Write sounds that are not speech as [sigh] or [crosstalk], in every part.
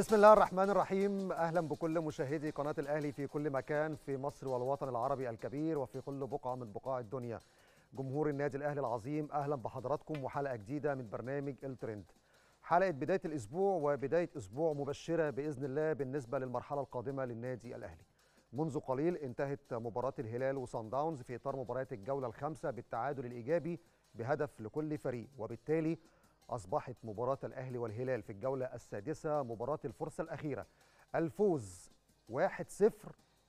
بسم الله الرحمن الرحيم اهلا بكل مشاهدي قناه الاهلي في كل مكان في مصر والوطن العربي الكبير وفي كل بقعه من بقاع الدنيا جمهور النادي الاهلي العظيم اهلا بحضراتكم وحلقه جديده من برنامج الترند حلقه بدايه الاسبوع وبدايه اسبوع مبشره باذن الله بالنسبه للمرحله القادمه للنادي الاهلي منذ قليل انتهت مباراه الهلال وصن داونز في اطار مباريات الجوله الخامسه بالتعادل الايجابي بهدف لكل فريق وبالتالي أصبحت مباراة الأهلي والهلال في الجولة السادسة مباراة الفرصة الأخيرة الفوز 1-0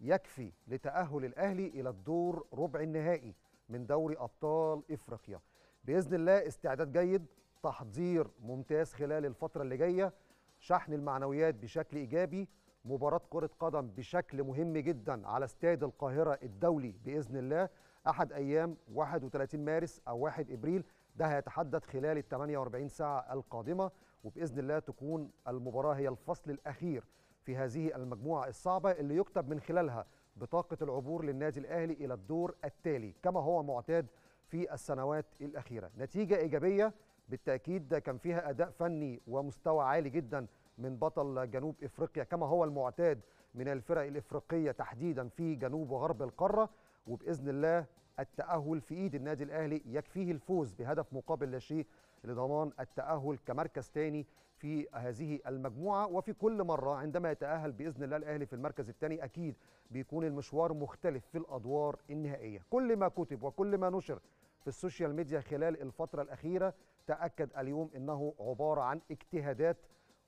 يكفي لتأهل الأهلي إلى الدور ربع النهائي من دوري أبطال إفريقيا بإذن الله استعداد جيد تحضير ممتاز خلال الفترة اللي جاية شحن المعنويات بشكل إيجابي مباراة كرة قدم بشكل مهم جدا على استاد القاهرة الدولي بإذن الله أحد أيام 31 مارس أو 1 إبريل ده هيتحدد خلال ال 48 ساعة القادمة وبإذن الله تكون المباراة هي الفصل الأخير في هذه المجموعة الصعبة اللي يكتب من خلالها بطاقة العبور للنادي الأهلي إلى الدور التالي كما هو معتاد في السنوات الأخيرة نتيجة إيجابية بالتأكيد كان فيها أداء فني ومستوى عالي جدا من بطل جنوب إفريقيا كما هو المعتاد من الفرق الإفريقية تحديدا في جنوب وغرب القارة وبإذن الله التأهل في إيد النادي الأهلي يكفيه الفوز بهدف مقابل لا شيء لضمان التأهل كمركز ثاني في هذه المجموعة وفي كل مرة عندما يتأهل بإذن الله الأهلي في المركز الثاني أكيد بيكون المشوار مختلف في الأدوار النهائية كل ما كتب وكل ما نشر في السوشيال ميديا خلال الفترة الأخيرة تأكد اليوم أنه عبارة عن اجتهادات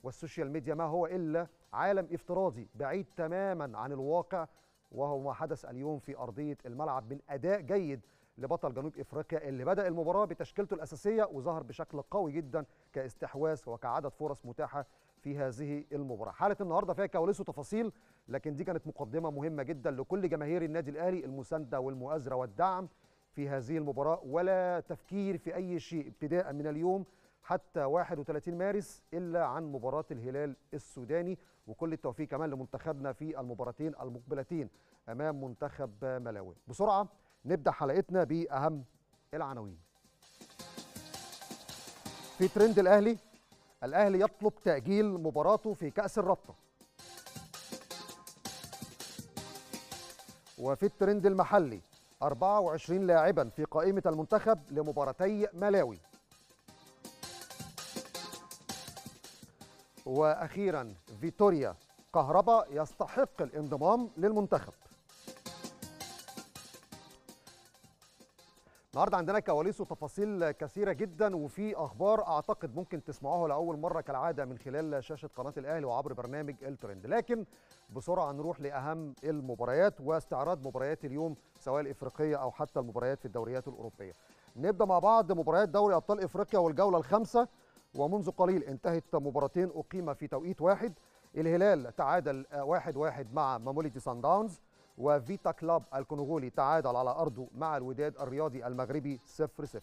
والسوشيال ميديا ما هو إلا عالم افتراضي بعيد تماما عن الواقع وهو ما حدث اليوم في أرضية الملعب من أداء جيد لبطل جنوب افريقيا اللي بدا المباراه بتشكيلته الاساسيه وظهر بشكل قوي جدا كاستحواذ وكعدد فرص متاحه في هذه المباراه حاله النهارده فيها كواليس وتفاصيل لكن دي كانت مقدمه مهمه جدا لكل جماهير النادي الاهلي المسانده والمؤازره والدعم في هذه المباراه ولا تفكير في اي شيء ابتداء من اليوم حتى 31 مارس إلا عن مباراة الهلال السوداني وكل التوفيق كمان لمنتخبنا في المباراتين المقبلتين أمام منتخب ملاوي بسرعة نبدأ حلقتنا بأهم العناوين في ترند الأهلي الأهلي يطلب تأجيل مباراته في كأس الرابطة وفي الترند المحلي 24 لاعبا في قائمة المنتخب لمباراتي ملاوي واخيرا فيتوريا كهربا يستحق الانضمام للمنتخب النهارده عندنا كواليس وتفاصيل كثيره جدا وفي اخبار اعتقد ممكن تسمعوها لاول مره كالعاده من خلال شاشه قناه الاهلي وعبر برنامج الترند لكن بسرعه نروح لاهم المباريات واستعراض مباريات اليوم سواء الافريقيه او حتى المباريات في الدوريات الاوروبيه نبدا مع بعض مباريات دوري ابطال افريقيا والجوله الخامسه ومنذ قليل انتهت مباراتين أقيم في توقيت واحد الهلال تعادل واحد واحد مع ماموليتي سان داونز وفيتا كلاب الكونغولي تعادل على أرضه مع الوداد الرياضي المغربي 0 0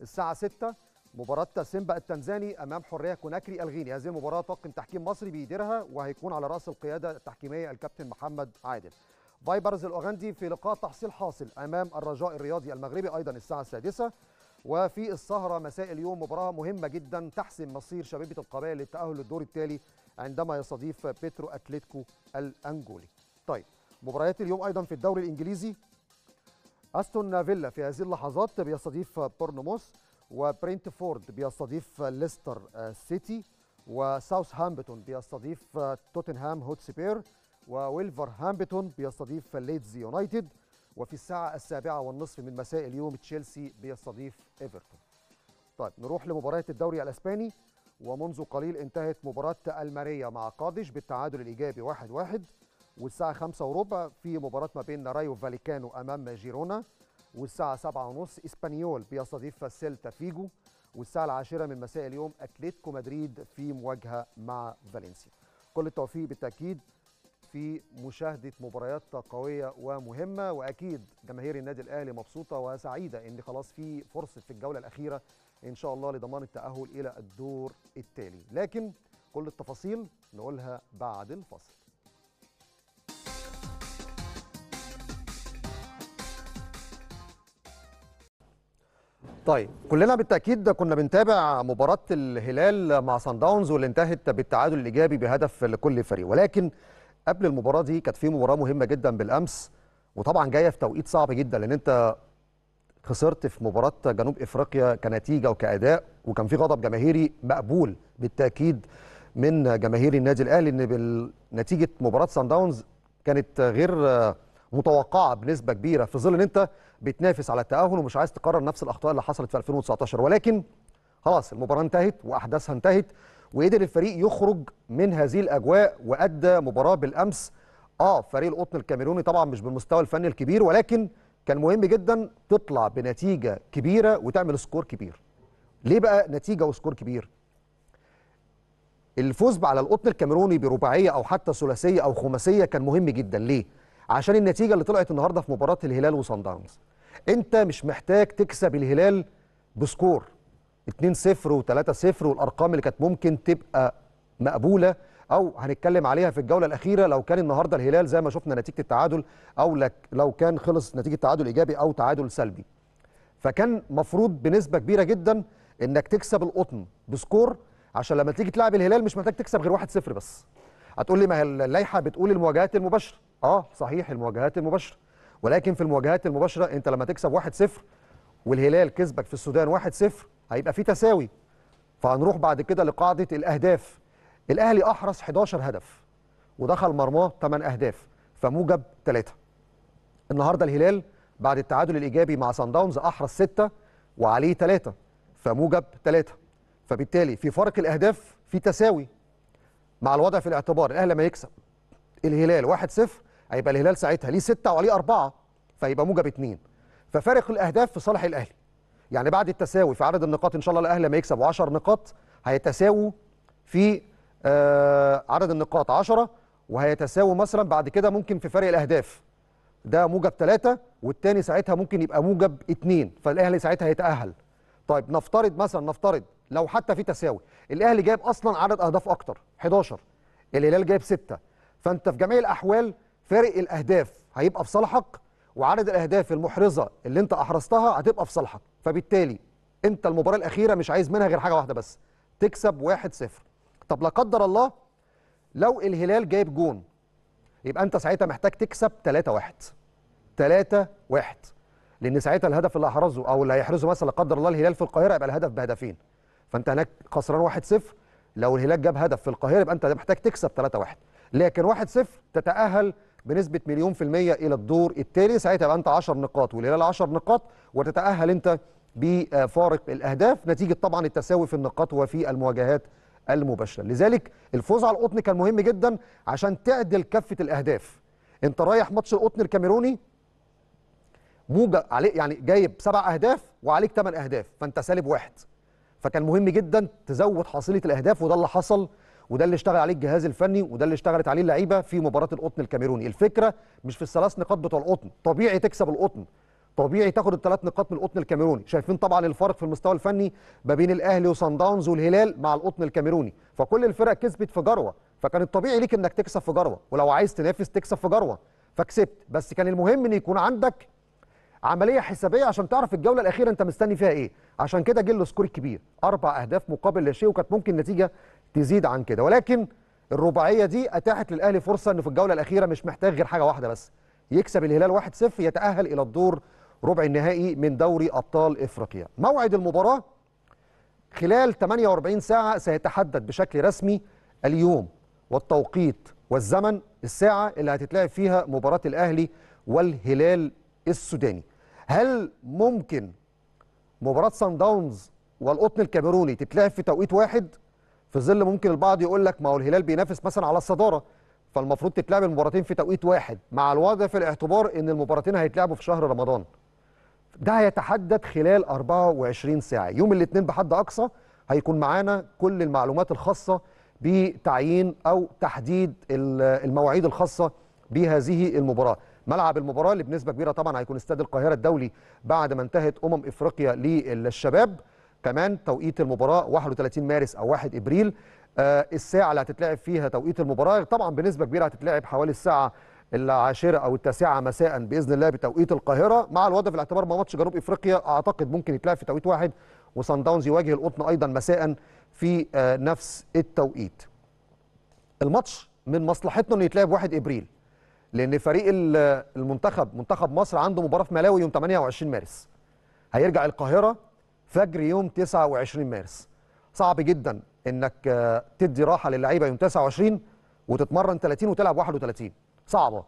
الساعة 6 مباراة سيمبا التنزاني أمام حرية كوناكري الغيني هذه المباراة طاقم تحكيم مصري بيديرها وهيكون على رأس القيادة التحكيمية الكابتن محمد عادل فايبرز الأوغندي في لقاء تحصيل حاصل أمام الرجاء الرياضي المغربي أيضا الساعة السادسة وفي السهرة مساء اليوم مباراة مهمة جدا تحسم مصير شبيبة القبائل للتأهل للدور التالي عندما يستضيف بيترو أتلتيكو الأنجولي طيب مباريات اليوم أيضا في الدوري الإنجليزي أستون فيلا في هذه اللحظات بيستضيف بورنموث وبرينتفورد بيستضيف ليستر سيتي وساوث هامبتون بيستضيف توتنهام هوتسبير وويلفر هامبتون بيستضيف ليدز يونايتد وفي الساعة السابعة والنصف من مساء اليوم تشيلسي بيستضيف ايفرتون طيب نروح لمباراة الدوري الأسباني ومنذ قليل انتهت مباراة الماريا مع قادش بالتعادل الإيجابي 1-1 واحد واحد. والساعة 5 وربع في مباراة ما بين رايو فاليكانو أمام جيرونا والساعة 7 ونص إسبانيول بيستضيف سيلتا فيجو والساعة العاشرة من مساء اليوم أتلتيكو مدريد في مواجهة مع فالنسيا كل التوفيق بالتأكيد في مشاهده مباريات قويه ومهمه واكيد جماهير النادي الاهلي مبسوطه وسعيده ان خلاص في فرصه في الجوله الاخيره ان شاء الله لضمان التاهل الى الدور التالي لكن كل التفاصيل نقولها بعد الفصل طيب كلنا بالتاكيد كنا بنتابع مباراه الهلال مع سان داونز واللي انتهت بالتعادل الايجابي بهدف لكل فريق ولكن قبل المباراه دي كانت في مباراه مهمه جدا بالامس وطبعا جايه في توقيت صعب جدا لان انت خسرت في مباراه جنوب افريقيا كنتيجه وكاداء وكان في غضب جماهيري مقبول بالتاكيد من جماهير النادي الاهلي ان نتيجه مباراه سان داونز كانت غير متوقعه بنسبه كبيره في ظل ان انت بتنافس على التاهل ومش عايز تكرر نفس الاخطاء اللي حصلت في 2019 ولكن خلاص المباراه انتهت واحداثها انتهت وقدر الفريق يخرج من هذه الاجواء وادى مباراه بالامس اه فريق القطن الكاميروني طبعا مش بالمستوى الفني الكبير ولكن كان مهم جدا تطلع بنتيجه كبيره وتعمل سكور كبير ليه بقى نتيجه وسكور كبير الفوز على القطن الكاميروني برباعيه او حتى ثلاثيه او خماسيه كان مهم جدا ليه عشان النتيجه اللي طلعت النهارده في مباراه الهلال وصن داونز انت مش محتاج تكسب الهلال بسكور 2-0 و3-0 والارقام اللي كانت ممكن تبقى مقبوله او هنتكلم عليها في الجوله الاخيره لو كان النهارده الهلال زي ما شفنا نتيجه التعادل او لك لو كان خلص نتيجه تعادل ايجابي او تعادل سلبي فكان مفروض بنسبه كبيره جدا انك تكسب القطن بسكور عشان لما تيجي تلعب الهلال مش محتاج تكسب غير 1-0 بس هتقول لي ما اللائحه بتقول المواجهات المباشره اه صحيح المواجهات المباشره ولكن في المواجهات المباشره انت لما تكسب 1-0 والهلال كسبك في السودان 1-0 هيبقى في تساوي فهنروح بعد كده لقاعده الاهداف الاهلي احرز 11 هدف ودخل مرماه 8 اهداف فموجب 3 النهارده الهلال بعد التعادل الايجابي مع سان داونز احرز 6 وعليه 3 فموجب 3 فبالتالي في فرق الاهداف في تساوي مع الوضع في الاعتبار الاهلي لما يكسب الهلال 1-0 هيبقى الهلال ساعتها ليه 6 وعليه 4 فيبقى موجب 2 ففارق الاهداف في صالح الاهلي يعني بعد التساوي في عدد النقاط ان شاء الله الاهلي لما يكسب 10 نقاط هيتساووا في آه عدد النقاط 10 وهيتساووا مثلا بعد كده ممكن في فرق الاهداف ده موجب 3 والتاني ساعتها ممكن يبقى موجب 2 فالاهلي ساعتها هيتاهل طيب نفترض مثلا نفترض لو حتى في تساوي الاهلي جايب اصلا عدد اهداف اكتر 11 الهلال جايب 6 فانت في جميع الاحوال فارق الاهداف هيبقى في صالحك وعدد الاهداف المحرزه اللي انت احرزتها هتبقى في صالحك فبالتالي انت المباراه الاخيره مش عايز منها غير حاجه واحده بس تكسب 1-0 طب لا قدر الله لو الهلال جايب جون يبقى انت ساعتها محتاج تكسب 3-1 3-1 لان ساعتها الهدف اللي هيحرزه او اللي هيحرزه مثلا لا قدر الله الهلال في القاهره يبقى الهدف بهدفين فانت هناك خسران 1-0 لو الهلال جاب هدف في القاهره يبقى انت محتاج تكسب 3-1 لكن 1-0 تتاهل بنسبه مليون في الميه الى الدور التالي ساعتها يبقى انت 10 نقاط والهلال 10 نقاط وتتاهل انت بفارق الاهداف نتيجه طبعا التساوي في النقاط وفي المواجهات المباشره لذلك الفوز على القطن كان مهم جدا عشان تعدل كفه الاهداف انت رايح ماتش القطن الكاميروني موجب عليه يعني جايب سبع اهداف وعليك ثمان اهداف فانت سالب واحد فكان مهم جدا تزود حصيله الاهداف وده اللي حصل وده اللي اشتغل عليه الجهاز الفني وده اللي اشتغلت عليه اللعيبه في مباراه القطن الكاميروني الفكره مش في الثلاث نقاط بتوع القطن طبيعي تكسب القطن طبيعي تاخد الثلاث نقاط من القطن الكاميروني شايفين طبعا الفرق في المستوى الفني ما بين الاهلي وصن داونز والهلال مع القطن الكاميروني فكل الفرق كسبت في جروه فكان الطبيعي ليك انك تكسب في جروه ولو عايز تنافس تكسب في جروه فكسبت بس كان المهم ان يكون عندك عمليه حسابيه عشان تعرف الجوله الاخيره انت مستني فيها ايه عشان كده جه السكور الكبير اربع اهداف مقابل لا شيء وكانت ممكن نتيجه تزيد عن كده ولكن الرباعيه دي اتاحت للاهلي فرصه انه في الجوله الاخيره مش محتاج غير حاجه واحده بس يكسب الهلال 1-0 يتاهل الى الدور ربع النهائي من دوري ابطال افريقيا موعد المباراه خلال 48 ساعه سيتحدد بشكل رسمي اليوم والتوقيت والزمن الساعه اللي هتتلعب فيها مباراه الاهلي والهلال السوداني هل ممكن مباراه سان داونز والقطن الكاميروني تتلعب في توقيت واحد في ظل ممكن البعض يقول لك ما هو الهلال بينافس مثلا على الصداره فالمفروض تتلعب المباراتين في توقيت واحد مع الوضع في الاعتبار ان المباراتين هيتلعبوا في شهر رمضان ده هيتحدد خلال 24 ساعه يوم الاثنين بحد اقصى هيكون معانا كل المعلومات الخاصه بتعيين او تحديد المواعيد الخاصه بهذه المباراه ملعب المباراه اللي بنسبه كبيره طبعا هيكون استاد القاهره الدولي بعد ما انتهت امم افريقيا للشباب كمان توقيت المباراه 31 مارس او 1 ابريل آه، الساعه اللي هتتلعب فيها توقيت المباراه طبعا بنسبه كبيره هتتلعب حوالي الساعه العاشرة أو التاسعة مساء بإذن الله بتوقيت القاهرة مع الوضع في الاعتبار ما ماتش جنوب إفريقيا أعتقد ممكن يتلعب في توقيت واحد وصن داونز يواجه القطن أيضا مساء في آه، نفس التوقيت الماتش من مصلحتنا انه يتلعب 1 ابريل لان فريق المنتخب منتخب مصر عنده مباراه في ملاوي يوم 28 مارس هيرجع القاهره فجر يوم 29 مارس صعب جدا انك آه، تدي راحه للعيبه يوم 29 وتتمرن 30 وتلعب 31 صعبه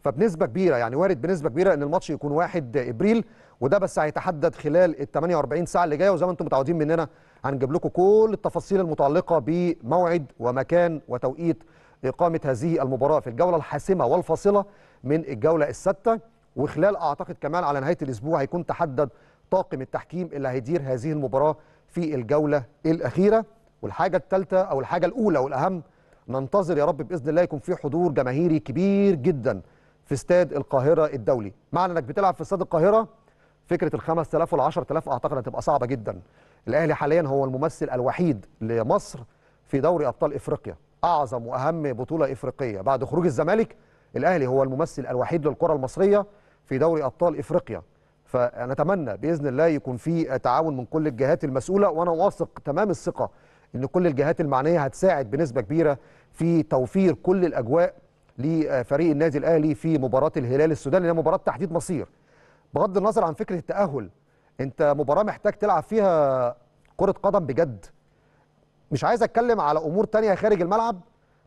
فبنسبه كبيره يعني وارد بنسبه كبيره ان الماتش يكون 1 ابريل وده بس هيتحدد خلال ال 48 ساعه اللي جايه وزي ما انتم متعودين مننا هنجيب لكم كل التفاصيل المتعلقه بموعد ومكان وتوقيت اقامه هذه المباراه في الجوله الحاسمه والفاصله من الجوله السادسه وخلال اعتقد كمان على نهايه الاسبوع هيكون تحدد طاقم التحكيم اللي هيدير هذه المباراه في الجوله الاخيره والحاجه الثالثه او الحاجه الاولى والاهم ننتظر يا رب باذن الله يكون في حضور جماهيري كبير جدا في استاد القاهره الدولي معنى انك بتلعب في استاد القاهره فكره ال 5000 وال 10000 اعتقد هتبقى صعبه جدا الاهلي حاليا هو الممثل الوحيد لمصر في دوري ابطال افريقيا اعظم واهم بطوله افريقيه بعد خروج الزمالك الاهلي هو الممثل الوحيد للكره المصريه في دوري ابطال افريقيا فنتمنى باذن الله يكون في تعاون من كل الجهات المسؤوله وانا واثق تمام الثقه ان كل الجهات المعنيه هتساعد بنسبه كبيره في توفير كل الاجواء لفريق النادي الاهلي في مباراه الهلال السوداني اللي مباراه تحديد مصير بغض النظر عن فكره التاهل انت مباراه محتاج تلعب فيها كره قدم بجد مش عايز اتكلم على امور تانية خارج الملعب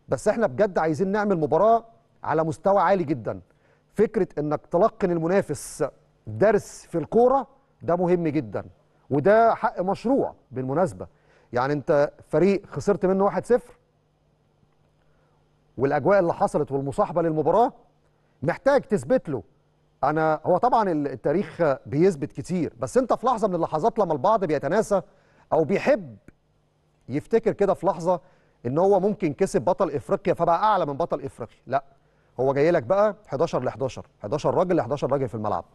بس احنا بجد عايزين نعمل مباراه على مستوى عالي جدا فكره انك تلقن المنافس درس في الكوره ده مهم جدا وده حق مشروع بالمناسبه يعني انت فريق خسرت منه 1-0 والاجواء اللي حصلت والمصاحبه للمباراه محتاج تثبت له انا هو طبعا التاريخ بيثبت كتير بس انت في لحظه من اللحظات لما البعض بيتناسى او بيحب يفتكر كده في لحظه ان هو ممكن كسب بطل افريقيا فبقى اعلى من بطل افريقيا لا هو جاي لك بقى 11 ل 11 11 راجل ل 11 راجل في الملعب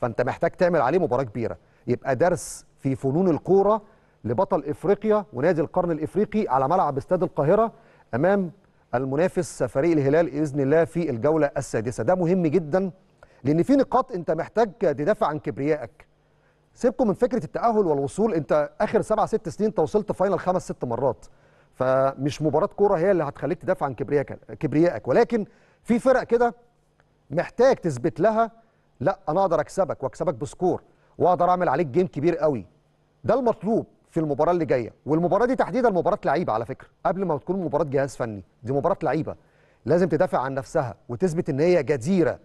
فانت محتاج تعمل عليه مباراه كبيره يبقى درس في فنون الكوره لبطل افريقيا ونادي القرن الافريقي على ملعب استاد القاهره امام المنافس فريق الهلال باذن الله في الجوله السادسه ده مهم جدا لان في نقاط انت محتاج تدافع عن كبريائك سيبكم من فكره التاهل والوصول انت اخر سبع ست سنين انت وصلت فاينل خمس ست مرات فمش مباراه كوره هي اللي هتخليك تدافع عن كبريائك كبريائك ولكن في فرق كده محتاج تثبت لها لا انا اقدر اكسبك واكسبك بسكور واقدر اعمل عليك جيم كبير قوي ده المطلوب في المباراه اللي جايه والمباراه دي تحديدا مباراه لعيبه على فكره قبل ما تكون مباراه جهاز فني دي مباراه لعيبه لازم تدافع عن نفسها وتثبت ان هي جديره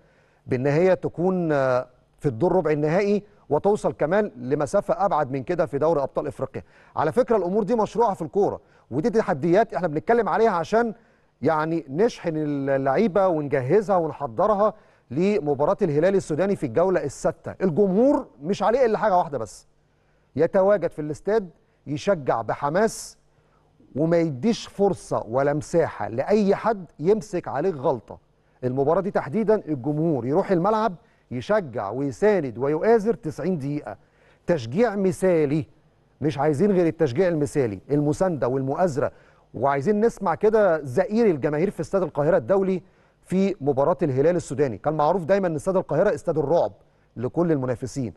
بان هي تكون آه، في الدور ربع النهائي وتوصل كمان لمسافه ابعد من كده في دوري ابطال افريقيا على فكره الامور دي مشروعه في الكوره ودي تحديات احنا بنتكلم عليها عشان يعني نشحن اللعيبه ونجهزها ونحضرها لمباراه الهلال السوداني في الجوله السادسه الجمهور مش عليه الا حاجه واحده بس يتواجد في الاستاد يشجع بحماس وما يديش فرصه ولا مساحه لاي حد يمسك عليه غلطه المباراه دي تحديدا الجمهور يروح الملعب يشجع ويساند ويؤازر 90 دقيقه تشجيع مثالي مش عايزين غير التشجيع المثالي المسانده والمؤازره وعايزين نسمع كده زئير الجماهير في استاد القاهره الدولي في مباراه الهلال السوداني كان معروف دايما ان استاد القاهره استاد الرعب لكل المنافسين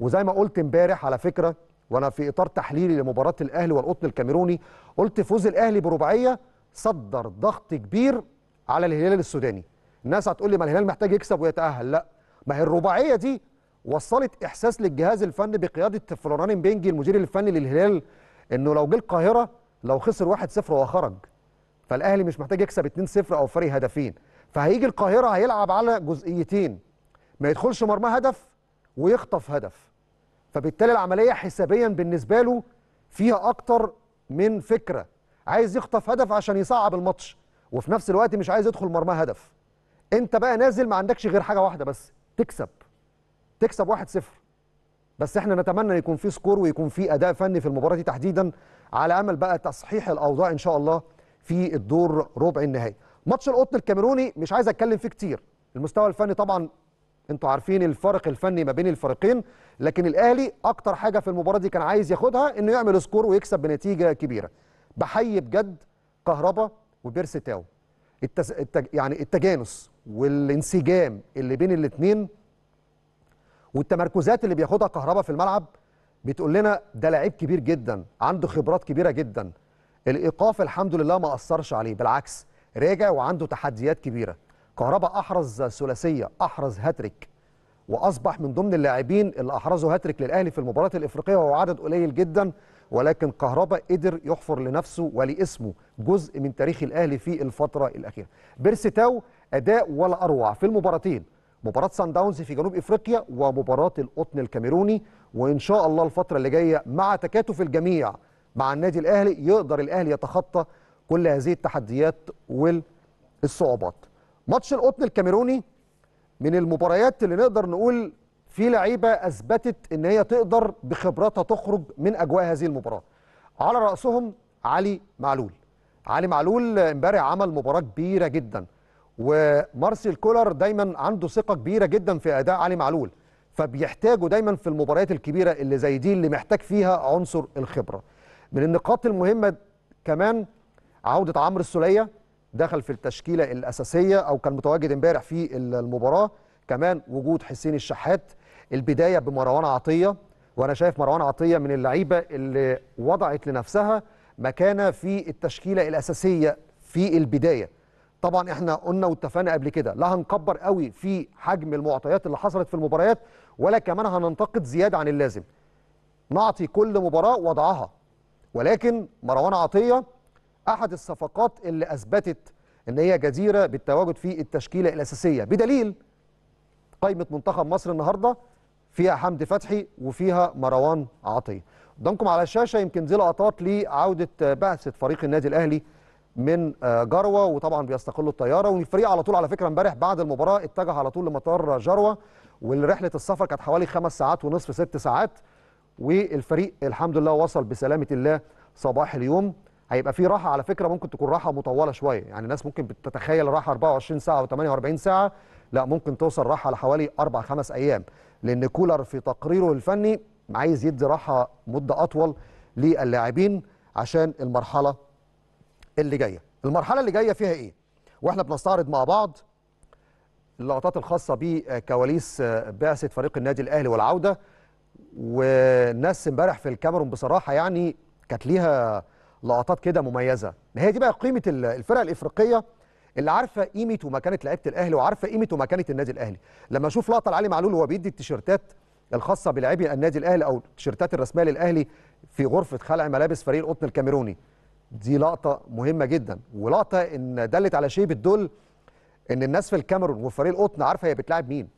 وزي ما قلت امبارح على فكره وانا في اطار تحليلي لمباراه الاهلي والقطن الكاميروني قلت فوز الاهلي برباعيه صدر ضغط كبير على الهلال السوداني الناس هتقول لي ما الهلال محتاج يكسب ويتاهل لا ما هي الرباعيه دي وصلت احساس للجهاز الفني بقياده فلوران بينجي المدير الفني للهلال انه لو جه القاهره لو خسر 1-0 وخرج فالاهلي مش محتاج يكسب 2-0 او فرق هدفين فهيجي القاهرة هيلعب على جزئيتين ما يدخلش مرمى هدف ويخطف هدف فبالتالي العملية حسابيا بالنسبة له فيها أكتر من فكرة عايز يخطف هدف عشان يصعب الماتش وفي نفس الوقت مش عايز يدخل مرمى هدف انت بقى نازل ما عندكش غير حاجة واحدة بس تكسب تكسب 1-0 بس احنا نتمنى يكون في سكور ويكون في اداء فني في المباراه دي تحديدا على امل بقى تصحيح الاوضاع ان شاء الله في الدور ربع النهائي ماتش القطن الكاميروني مش عايز اتكلم فيه كتير المستوى الفني طبعا انتوا عارفين الفرق الفني ما بين الفريقين لكن الاهلي اكتر حاجه في المباراه دي كان عايز ياخدها انه يعمل سكور ويكسب بنتيجه كبيره بحيي بجد كهربا وبيرسي تاو التس... التج... يعني التجانس والانسجام اللي بين الاثنين والتمركزات اللي بياخدها كهربا في الملعب بتقول لنا ده لعيب كبير جدا عنده خبرات كبيره جدا الايقاف الحمد لله ما اثرش عليه بالعكس راجع وعنده تحديات كبيره كهربا احرز ثلاثيه احرز هاتريك واصبح من ضمن اللاعبين اللي احرزوا هاتريك للاهلي في المباراه الافريقيه وهو عدد قليل جدا ولكن كهربا قدر يحفر لنفسه ولاسمه جزء من تاريخ الاهلي في الفتره الاخيره بيرسي تاو اداء ولا اروع في المباراتين مباراه سان داونز في جنوب افريقيا ومباراه القطن الكاميروني وان شاء الله الفتره اللي جايه مع تكاتف الجميع مع النادي الاهلي يقدر الاهلي يتخطى كل هذه التحديات والصعوبات ماتش القطن الكاميروني من المباريات اللي نقدر نقول في لعيبه اثبتت ان هي تقدر بخبراتها تخرج من اجواء هذه المباراه على راسهم علي معلول علي معلول امبارح عمل مباراه كبيره جدا ومارسيل كولر دايما عنده ثقه كبيره جدا في اداء علي معلول فبيحتاجوا دايما في المباريات الكبيره اللي زي دي اللي محتاج فيها عنصر الخبره من النقاط المهمه كمان عوده عمرو السوليه دخل في التشكيله الاساسيه او كان متواجد امبارح في المباراه كمان وجود حسين الشحات البدايه بمروان عطيه وانا شايف مروان عطيه من اللعيبه اللي وضعت لنفسها مكانه في التشكيله الاساسيه في البدايه طبعا احنا قلنا واتفقنا قبل كده لا هنكبر قوي في حجم المعطيات اللي حصلت في المباريات ولا كمان هننتقد زياده عن اللازم نعطي كل مباراه وضعها ولكن مروان عطيه احد الصفقات اللي اثبتت ان هي جديره بالتواجد في التشكيله الاساسيه بدليل قائمه منتخب مصر النهارده فيها حمدي فتحي وفيها مروان عطيه قدامكم على الشاشه يمكن دي لقطات لعوده بعثه فريق النادي الاهلي من آه، جروه وطبعا بيستقلوا الطياره والفريق على طول على فكره امبارح بعد المباراه اتجه على طول لمطار جروه والرحله السفر كانت حوالي خمس ساعات ونصف ست ساعات والفريق الحمد لله وصل بسلامه الله صباح اليوم هيبقى في راحه على فكره ممكن تكون راحه مطوله شويه يعني الناس ممكن بتتخيل راحه 24 ساعه او 48 ساعه لا ممكن توصل راحه لحوالي اربع خمس ايام لان كولر في تقريره الفني عايز يدي راحه مده اطول للاعبين عشان المرحله اللي جايه المرحله اللي جايه فيها ايه واحنا بنستعرض مع بعض اللقطات الخاصه بكواليس بعثه فريق النادي الاهلي والعوده والناس امبارح في الكاميرون بصراحه يعني كانت ليها لقطات كده مميزه هي دي بقى قيمه الفرق الافريقيه اللي عارفه قيمه ومكانه لعيبه الاهلي وعارفه قيمه ومكانه النادي الاهلي لما اشوف لقطه لعلي معلول وهو بيدي التيشيرتات الخاصه بلاعبي النادي الاهلي او التيشيرتات الرسميه للاهلي في غرفه خلع ملابس فريق القطن الكاميروني دي لقطه مهمه جدا ولقطه ان دلت على شيء بتدل ان الناس في الكاميرون وفريق القطن عارفه هي بتلاعب مين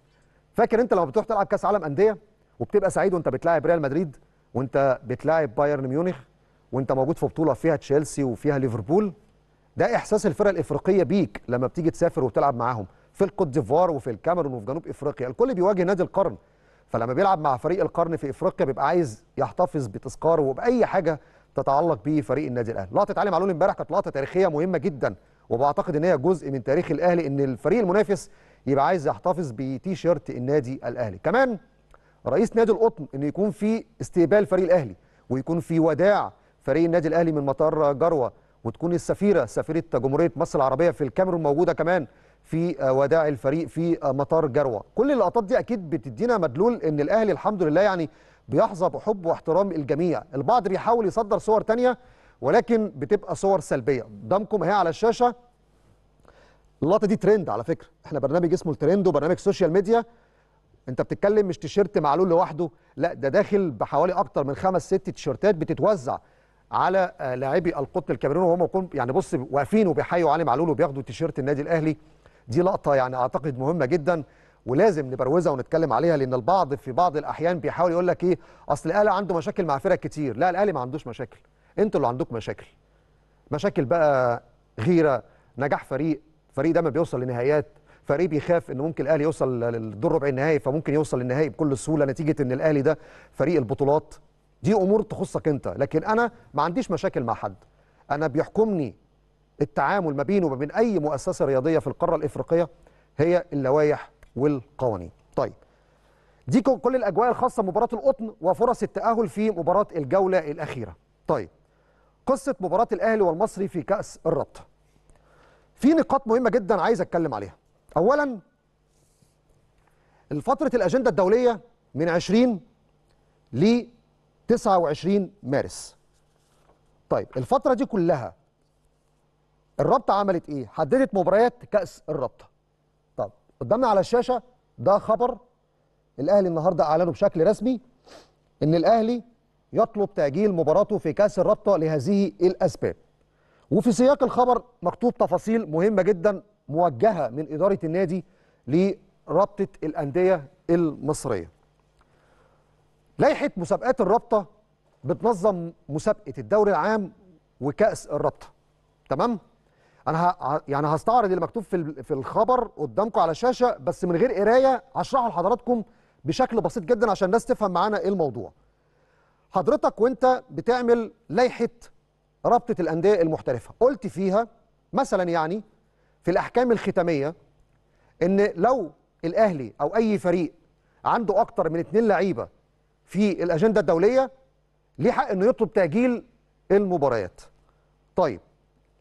فاكر انت لما بتروح تلعب كاس عالم انديه وبتبقى سعيد وانت بتلاعب ريال مدريد وانت بتلاعب بايرن ميونخ وانت موجود في بطوله فيها تشيلسي وفيها ليفربول ده احساس الفرق الافريقيه بيك لما بتيجي تسافر وتلعب معاهم في الكوت ديفوار وفي الكاميرون وفي جنوب افريقيا الكل بيواجه نادي القرن فلما بيلعب مع فريق القرن في افريقيا بيبقى عايز يحتفظ بتذكاره وباي حاجه تتعلق به فريق النادي الاهلي لقطه علي معلول امبارح كانت لقطه تاريخيه مهمه جدا وبعتقد ان هي جزء من تاريخ الاهلي ان الفريق المنافس يبقى عايز يحتفظ بتيشيرت النادي الاهلي كمان رئيس نادي القطن ان يكون في استقبال فريق الاهلي ويكون في وداع فريق النادي الاهلي من مطار جروه وتكون السفيره سفيره جمهوريه مصر العربيه في الكاميرون موجوده كمان في آه، وداع الفريق في آه، مطار جروه كل اللقطات دي اكيد بتدينا مدلول ان الاهلي الحمد لله يعني بيحظى بحب واحترام الجميع البعض بيحاول يصدر صور تانية ولكن بتبقى صور سلبيه قدامكم اهي على الشاشه اللقطه دي ترند على فكره احنا برنامج اسمه الترند وبرنامج سوشيال ميديا انت بتتكلم مش تيشيرت معلول لوحده لا ده داخل بحوالي اكتر من خمس ست تيشيرتات بتتوزع على آه، لاعبي القطن الكاميروني وهم يعني بص واقفين وبيحيوا علي معلول وبياخدوا تيشيرت النادي الاهلي دي لقطه يعني اعتقد مهمه جدا ولازم نبروزها ونتكلم عليها لان البعض في بعض الاحيان بيحاول يقول لك ايه اصل الاهلي عنده مشاكل مع فرق كتير لا الاهلي ما عندوش مشاكل انتوا اللي عندكم مشاكل مشاكل بقى غيره نجاح فريق فريق دايما بيوصل لنهايات فريق بيخاف ان ممكن الاهلي يوصل للدور ربع النهائي فممكن يوصل للنهائي بكل سهوله نتيجه ان الاهلي ده فريق البطولات دي امور تخصك انت لكن انا ما عنديش مشاكل مع حد انا بيحكمني التعامل ما بينه وما بين اي مؤسسه رياضيه في القاره الافريقيه هي اللوائح والقوانين طيب دي كل الاجواء الخاصه بمباراه القطن وفرص التاهل في مباراه الجوله الاخيره طيب قصه مباراه الاهلي والمصري في كاس الرابطه في نقاط مهمه جدا عايز اتكلم عليها اولا الفتره الاجنده الدوليه من 20 ل 29 مارس طيب الفترة دي كلها الرابطة عملت ايه؟ حددت مباريات كأس الرابطة طب قدامنا على الشاشة ده خبر الاهلي النهارده أعلنه بشكل رسمي ان الاهلي يطلب تأجيل مباراته في كأس الرابطة لهذه الأسباب وفي سياق الخبر مكتوب تفاصيل مهمة جدا موجهة من إدارة النادي لرابطة الأندية المصرية لائحه مسابقات الرابطه بتنظم مسابقه الدوري العام وكاس الرابطه تمام انا ه... يعني هستعرض اللي مكتوب في في الخبر قدامكم على الشاشه بس من غير قرايه هشرحه لحضراتكم بشكل بسيط جدا عشان الناس تفهم معانا ايه الموضوع حضرتك وانت بتعمل لائحه رابطه الانديه المحترفه قلت فيها مثلا يعني في الاحكام الختاميه ان لو الاهلي او اي فريق عنده اكتر من اتنين لعيبه في الاجنده الدوليه ليه حق انه يطلب تاجيل المباريات. طيب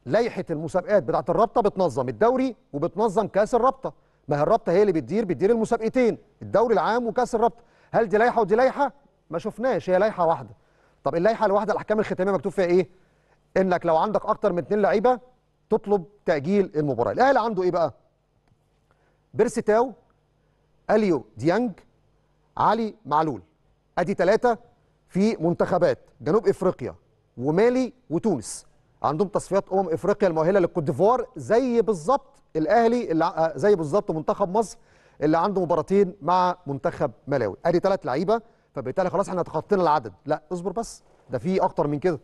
لائحه المسابقات بتاعه الرابطه بتنظم الدوري وبتنظم كاس الرابطه، ما هي الرابطه هي اللي بتدير بتدير المسابقتين، الدوري العام وكاس الرابطه، هل دي لائحه ودي لائحه؟ ما شفناش هي لائحه واحده. طب اللائحه الواحده الاحكام الختاميه مكتوب فيها ايه؟ انك لو عندك اكتر من اثنين لعيبه تطلب تاجيل المباراه، الاهلي عنده ايه بقى؟ بيرسي تاو اليو ديانج علي معلول ادي ثلاثه في منتخبات جنوب افريقيا ومالي وتونس عندهم تصفيات امم افريقيا المؤهله للكوت ديفوار زي بالظبط الاهلي اللي آه، زي بالظبط منتخب مصر اللي عنده مباراتين مع منتخب ملاوي ادي ثلاث لعيبه فبالتالي خلاص احنا تخطينا العدد لا اصبر بس ده في اكتر من كده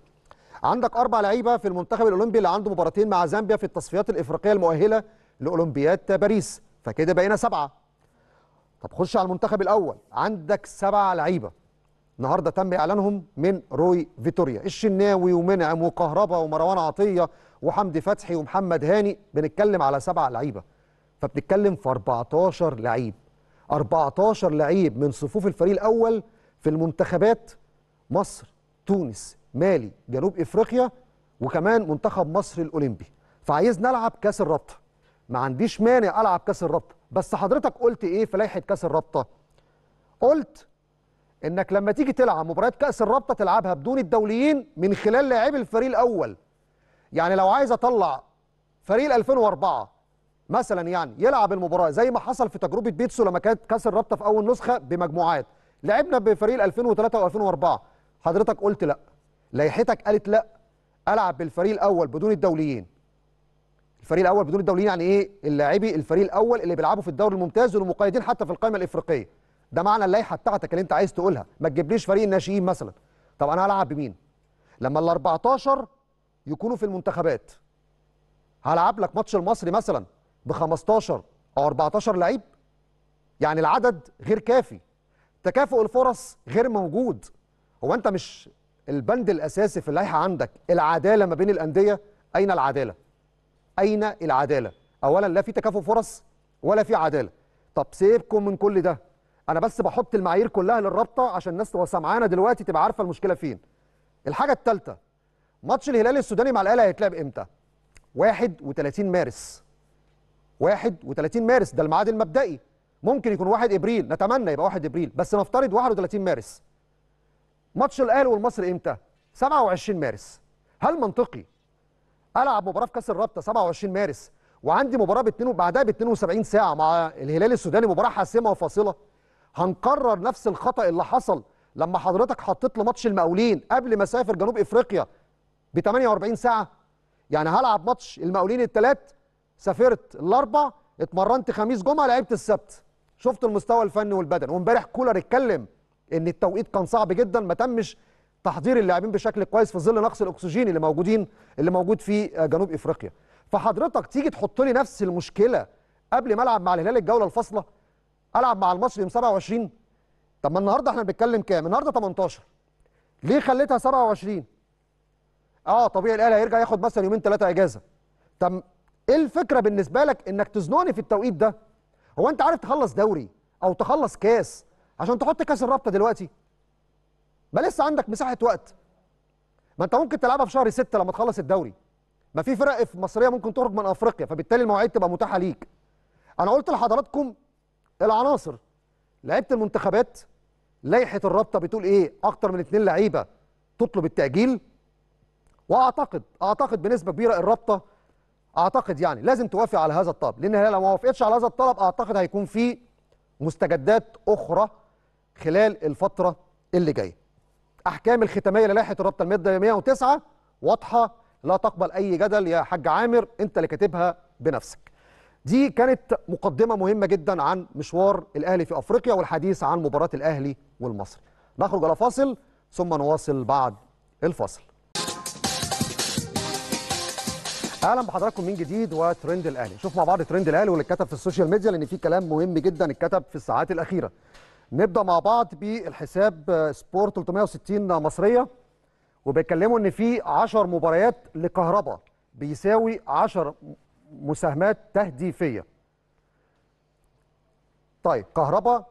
عندك اربع لعيبه في المنتخب الاولمبي اللي عنده مباراتين مع زامبيا في التصفيات الافريقيه المؤهله لاولمبياد باريس فكده بقينا سبعه طب خش على المنتخب الاول عندك سبعه لعيبه النهارده تم اعلانهم من روي فيتوريا الشناوي ومنعم وكهربا ومروان عطيه وحمدي فتحي ومحمد هاني بنتكلم على سبع لعيبه فبنتكلم في 14 لعيب 14 لعيب من صفوف الفريق الاول في المنتخبات مصر تونس مالي جنوب افريقيا وكمان منتخب مصر الاولمبي فعايز نلعب كاس الرابطه ما عنديش مانع العب كاس الرابطه بس حضرتك قلت ايه في لائحه كاس الرابطه قلت انك لما تيجي تلعب مباريات كاس الرابطه تلعبها بدون الدوليين من خلال لاعبي الفريق الاول يعني لو عايز اطلع فريق 2004 مثلا يعني يلعب المباراه زي ما حصل في تجربه بيتسو لما كانت كاس الرابطه في اول نسخه بمجموعات لعبنا بفريق 2003 و2004 حضرتك قلت لا لائحتك قالت لا العب بالفريق الاول بدون الدوليين الفريق الاول بدون الدوليين يعني ايه اللاعبي الفريق الاول اللي بيلعبوا في الدوري الممتاز والمقيدين حتى في القائمه الافريقيه ده معنى اللائحه بتاعتك اللي انت عايز تقولها ما تجيبليش فريق الناشئين مثلا طب انا هلعب بمين لما ال 14 يكونوا في المنتخبات هلعب لك ماتش المصري مثلا ب 15 او 14 لعيب يعني العدد غير كافي تكافؤ الفرص غير موجود هو انت مش البند الاساسي في اللائحه عندك العداله ما بين الانديه اين العداله اين العداله اولا لا في تكافؤ فرص ولا في عداله طب سيبكم من كل ده انا بس بحط المعايير كلها للرابطه عشان الناس تبقى سامعانا دلوقتي تبقى عارفه المشكله فين الحاجه الثالثه ماتش الهلال السوداني مع الاهلي هيتلعب امتى 31 مارس 31 مارس ده الميعاد المبدئي ممكن يكون 1 ابريل نتمنى يبقى 1 ابريل بس نفترض 31 مارس ماتش الاهلي والمصري امتى 27 مارس هل منطقي العب مباراه في كاس الرابطه 27 مارس وعندي مباراه ب بعدها ب 72 ساعه مع الهلال السوداني مباراه حاسمه وفاصله هنكرر نفس الخطا اللي حصل لما حضرتك حطيت له ماتش المقاولين قبل ما اسافر جنوب افريقيا ب 48 ساعه يعني هلعب ماتش المقاولين الثلاث سافرت الاربع اتمرنت خميس جمعه لعبت السبت شفت المستوى الفني والبدني وامبارح كولر اتكلم ان التوقيت كان صعب جدا ما تمش تحضير اللاعبين بشكل كويس في ظل نقص الاكسجين اللي موجودين اللي موجود في آه، جنوب افريقيا فحضرتك تيجي تحط لي نفس المشكله قبل ما العب مع الهلال الجوله الفاصله العب مع المصري يوم 27 طب ما النهارده احنا بنتكلم كام النهارده 18 ليه خليتها 27 اه طبيعي الاهلي هيرجع ياخد مثلا يومين ثلاثه اجازه طب ايه الفكره بالنسبه لك انك تزنقني في التوقيت ده هو انت عارف تخلص دوري او تخلص كاس عشان تحط كاس الرابطه دلوقتي ما لسه عندك مساحه وقت ما انت ممكن تلعبها في شهر 6 لما تخلص الدوري ما في فرق في مصريه ممكن تخرج من افريقيا فبالتالي المواعيد تبقى متاحه ليك انا قلت لحضراتكم العناصر لعيبه المنتخبات لائحه الرابطه بتقول ايه اكتر من اتنين لعيبه تطلب التاجيل واعتقد اعتقد بنسبه كبيره الرابطه اعتقد يعني لازم توافق على هذا الطلب لان لو ما وافقتش على هذا الطلب اعتقد هيكون في مستجدات اخرى خلال الفتره اللي جايه احكام الختاميه للائحه الرابطه الماده 109 واضحه لا تقبل اي جدل يا حاج عامر انت اللي كاتبها بنفسك دي كانت مقدمه مهمه جدا عن مشوار الاهلي في افريقيا والحديث عن مباراه الاهلي والمصري نخرج على فاصل ثم نواصل بعد الفاصل اهلا بحضراتكم من جديد وترند الاهلي شوف مع بعض ترند الاهلي واللي اتكتب في السوشيال ميديا لان في كلام مهم جدا اتكتب في الساعات الاخيره نبدا مع بعض بالحساب سبورت 360 مصريه وبيتكلموا ان في 10 مباريات لكهربا بيساوي 10 مساهمات تهديفية طيب كهربا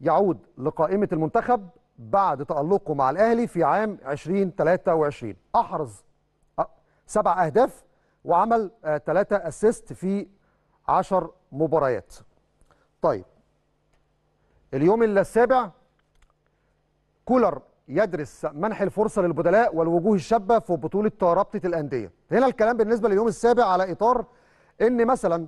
يعود لقائمة المنتخب بعد تألقه مع الأهلي في عام 2023 أحرز سبع أهداف وعمل ثلاثة آه، أسيست في عشر مباريات طيب اليوم السابع كولر يدرس منح الفرصة للبدلاء والوجوه الشابة في بطولة رابطة الأندية هنا الكلام بالنسبة لليوم السابع على إطار أن مثلا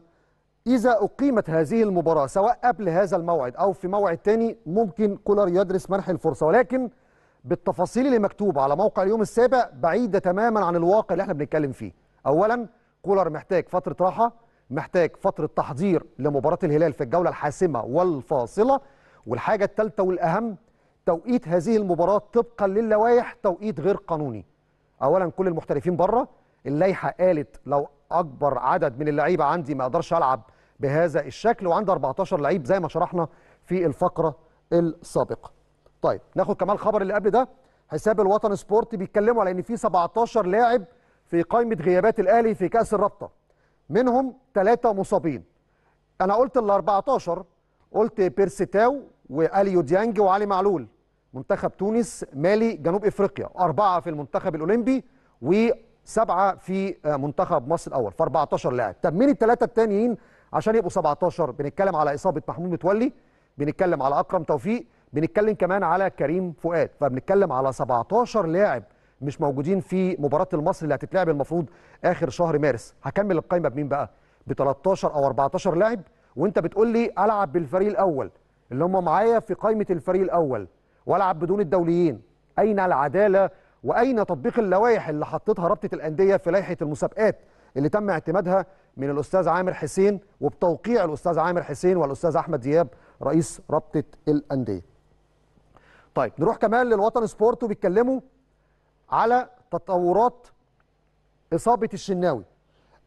إذا أقيمت هذه المباراة سواء قبل هذا الموعد أو في موعد تاني ممكن كولر يدرس منح الفرصة ولكن بالتفاصيل اللي مكتوبة على موقع اليوم السابع بعيدة تماما عن الواقع اللي احنا بنتكلم فيه أولا كولر محتاج فترة راحة محتاج فترة تحضير لمباراة الهلال في الجولة الحاسمة والفاصلة والحاجة الثالثة والأهم توقيت هذه المباراة طبقا للوائح توقيت غير قانوني أولا كل المحترفين بره اللائحة قالت لو أكبر عدد من اللعيبة عندي ما أقدرش ألعب بهذا الشكل وعندي 14 لعيب زي ما شرحنا في الفقرة السابقة طيب ناخد كمان الخبر اللي قبل ده حساب الوطن سبورت بيتكلموا على ان في 17 لاعب في قائمه غيابات الاهلي في كاس الرابطه منهم ثلاثه مصابين انا قلت ال 14 قلت بيرسيتاو واليو ديانج وعلي معلول منتخب تونس مالي جنوب افريقيا اربعه في المنتخب الاولمبي وسبعه في آه، منتخب مصر الاول ف 14 لاعب طب مين الثلاثه التانيين عشان يبقوا 17 بنتكلم على اصابه محمود متولي بنتكلم على اكرم توفيق بنتكلم كمان على كريم فؤاد فبنتكلم على 17 لاعب مش موجودين في مباراه المصري اللي هتتلعب المفروض اخر شهر مارس هكمل القايمه بمين بقى ب 13 او 14 لاعب وانت بتقول لي العب بالفريق الاول اللي هم معايا في قائمه الفريق الاول والعب بدون الدوليين اين العداله واين تطبيق اللوائح اللي حطتها رابطه الانديه في لائحه المسابقات اللي تم اعتمادها من الاستاذ عامر حسين وبتوقيع الاستاذ عامر حسين والاستاذ احمد دياب رئيس رابطه الانديه طيب نروح كمان للوطن سبورت وبيتكلموا على تطورات اصابه الشناوي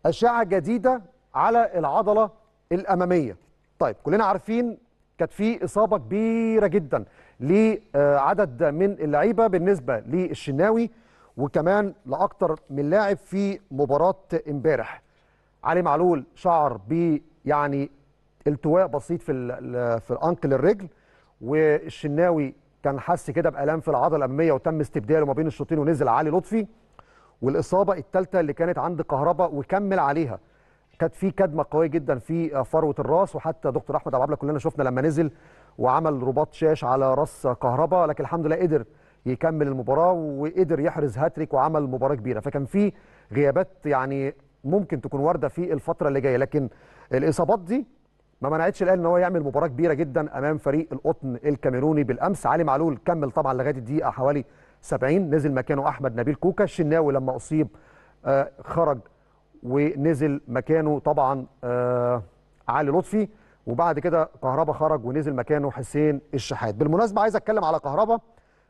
اشعه جديده على العضله الاماميه طيب كلنا عارفين كانت في اصابه كبيره جدا لعدد من اللعيبه بالنسبه للشناوي وكمان لاكثر من لاعب في مباراه امبارح علي معلول شعر ب يعني التواء بسيط في في الانكل الرجل والشناوي كان حس كده بالام في العضله الاماميه وتم استبداله ما بين الشوطين ونزل علي لطفي والاصابه الثالثه اللي كانت عند كهربا وكمل عليها كانت في كدمه قويه جدا في فروه الراس وحتى دكتور احمد عبد كلنا شفنا لما نزل وعمل رباط شاش على راس كهربا لكن الحمد لله قدر يكمل المباراه وقدر يحرز هاتريك وعمل مباراه كبيره فكان في غيابات يعني ممكن تكون وارده في الفتره اللي جايه لكن الاصابات دي ما منعتش الاهلي ان هو يعمل مباراه كبيره جدا امام فريق القطن الكاميروني بالامس علي معلول كمل طبعا لغايه الدقيقه حوالي 70 نزل مكانه احمد نبيل كوكا الشناوي لما اصيب آه، خرج ونزل مكانه طبعا آه، علي لطفي وبعد كده كهربا خرج ونزل مكانه حسين الشحات بالمناسبه عايز اتكلم على كهربا